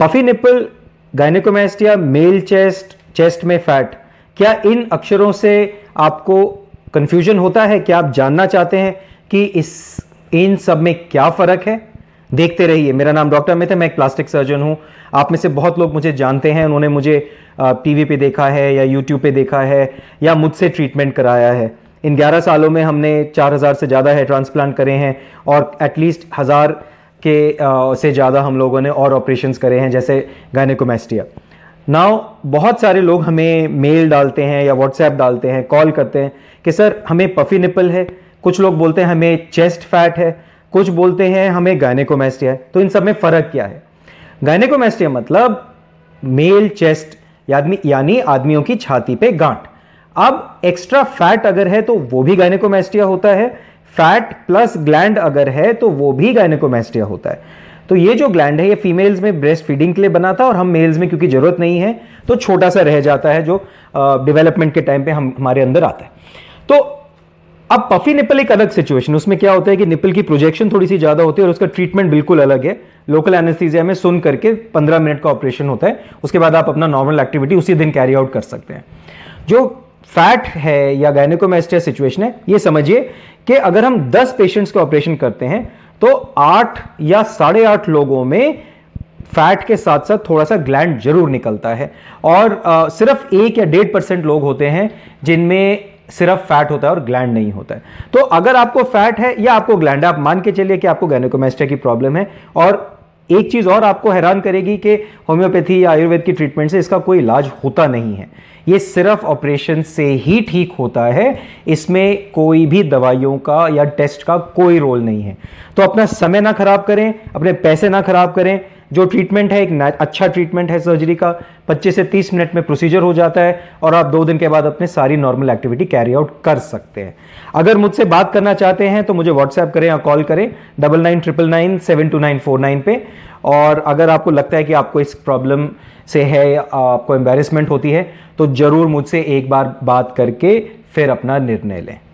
puffy nipple या male chest chest में fat क्या इन अक्षरों से आपको कंफ्यूजन होता है क्या आप जानना चाहते हैं कि इस इन सब में क्या फ़र्क है देखते रहिए मेरा नाम डॉक्टर अमित है मैं एक प्लास्टिक सर्जन हूं आप में से बहुत लोग मुझे जानते हैं उन्होंने मुझे टीवी पे देखा है या यूट्यूब पे देखा है या मुझसे ट्रीटमेंट कराया है इन 11 सालों में हमने 4000 से ज़्यादा है ट्रांसप्लांट करे हैं और एटलीस्ट हज़ार के आ, से ज़्यादा हम लोगों ने और ऑपरेशंस करे हैं जैसे गायनेकोमेस्टिया नाउ बहुत सारे लोग हमें मेल डालते हैं या व्हाट्सएप डालते हैं कॉल करते हैं कि सर हमें पफी निपल है कुछ लोग बोलते हैं हमें चेस्ट फैट है कुछ बोलते हैं हमें गायनेकोमेस्टिया है तो इन सब में फ़र्क क्या है गायनेकोमेस्टिया मतलब मेल चेस्ट यानी आदमियों की छाती पे गांठ अब एक्स्ट्रा फैट अगर है तो वो भी गायनेकोमेस्टिया होता है फैट प्लस ग्लैंड अगर है तो वो भी गायनेकोमेस्टिया होता है तो ये जो ग्लैंड है ये फीमेल्स में ब्रेस्ट फीडिंग के लिए बना था और हम मेल्स में क्योंकि ज़रूरत नहीं है तो छोटा सा रह जाता है जो डेवलपमेंट के टाइम पे हम हमारे अंदर आता है तो अब पफी निपल एक अलग सिचुएशन उसमें क्या होता है कि निपल की प्रोजेक्शन थोड़ी सी ज़्यादा होती है और उसका ट्रीटमेंट बिल्कुल अलग है लोकल एनेस्थीजिया में सुन करके पंद्रह मिनट का ऑपरेशन होता है उसके बाद आप अपना नॉर्मल एक्टिविटी उसी दिन कैरी आउट कर सकते हैं जो फैट है या गायनिकोमेस्टिया सिचुएशन है ये समझिए कि अगर हम 10 पेशेंट्स का ऑपरेशन करते हैं तो आठ या साढ़े आठ लोगों में फैट के साथ साथ थोड़ा सा ग्लैंड जरूर निकलता है और आ, सिर्फ एक या डेढ़ परसेंट लोग होते हैं जिनमें सिर्फ फैट होता है और ग्लैंड नहीं होता है तो अगर आपको फैट है या आपको ग्लैंड आप मान के चलिए कि आपको गैनिकोमेस्टिया की प्रॉब्लम है और एक चीज़ और आपको हैरान करेगी कि होम्योपैथी या आयुर्वेद की ट्रीटमेंट से इसका कोई इलाज होता नहीं है ये सिर्फ ऑपरेशन से ही ठीक होता है इसमें कोई भी दवाइयों का या टेस्ट का कोई रोल नहीं है तो अपना समय ना खराब करें अपने पैसे ना खराब करें जो ट्रीटमेंट है एक अच्छा ट्रीटमेंट है सर्जरी का 25 से 30 मिनट में प्रोसीजर हो जाता है और आप दो दिन के बाद अपने सारी नॉर्मल एक्टिविटी कैरी आउट कर सकते हैं अगर मुझसे बात करना चाहते हैं तो मुझे व्हाट्सएप करें या कॉल करें double nine triple nine seven two nine four nine पे और अगर आपको लगता है कि आपको इस प्रॉब्लम से है आपको एम्बेरसमेंट होती है तो ज़रूर मुझसे एक बार बात करके फिर अपना निर्णय लें